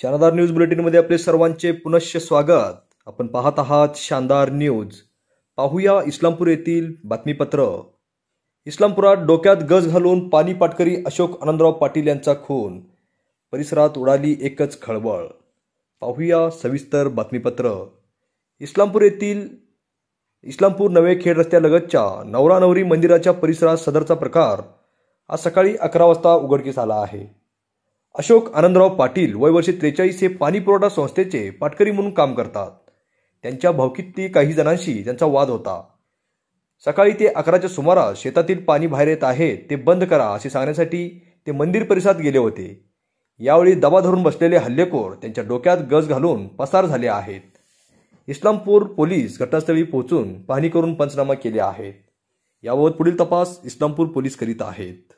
शानदार न्यूज बुलेटिनमध्ये आपले सर्वांचे पुनश्च स्वागत आपण पाहत आहात शानदार न्यूज पाहूया इस्लामपूर येथील बातमीपत्र इस्लामपुरात डोक्यात गज घालून पाणी पाटकरी अशोक आनंदराव पाटील यांचा खून परिसरात उडाली एकच खळबळ पाहूया सविस्तर बातमीपत्र इस्लामपूर येथील इस्लामपूर नवे खेड रस्त्यालगतच्या नवरा नवरी मंदिराच्या परिसरात सदरचा प्रकार आज सकाळी अकरा वाजता उघडकीस आला आहे अशोक आनंदराव पाटील वयवर्षे त्रेचाळीस हे पाणी पुरवठा संस्थेचे पाटकरी म्हणून काम करतात त्यांच्या भावकीत काही जणांशी त्यांचा वाद होता सकाळी ते अकराच्या सुमारास शेतातील पाणी बाहेर येत आहे ते बंद करा असे सांगण्यासाठी ते मंदिर परिसरात गेले होते यावेळी दबा धरून बसलेले हल्लेखोर त्यांच्या डोक्यात गज घालून पसार झाले आहेत इस्लामपूर पोलीस घटनास्थळी पोहोचून पाहणी करून पंचनामा केले आहेत याबाबत पुढील तपास इस्लामपूर पोलीस करीत आहेत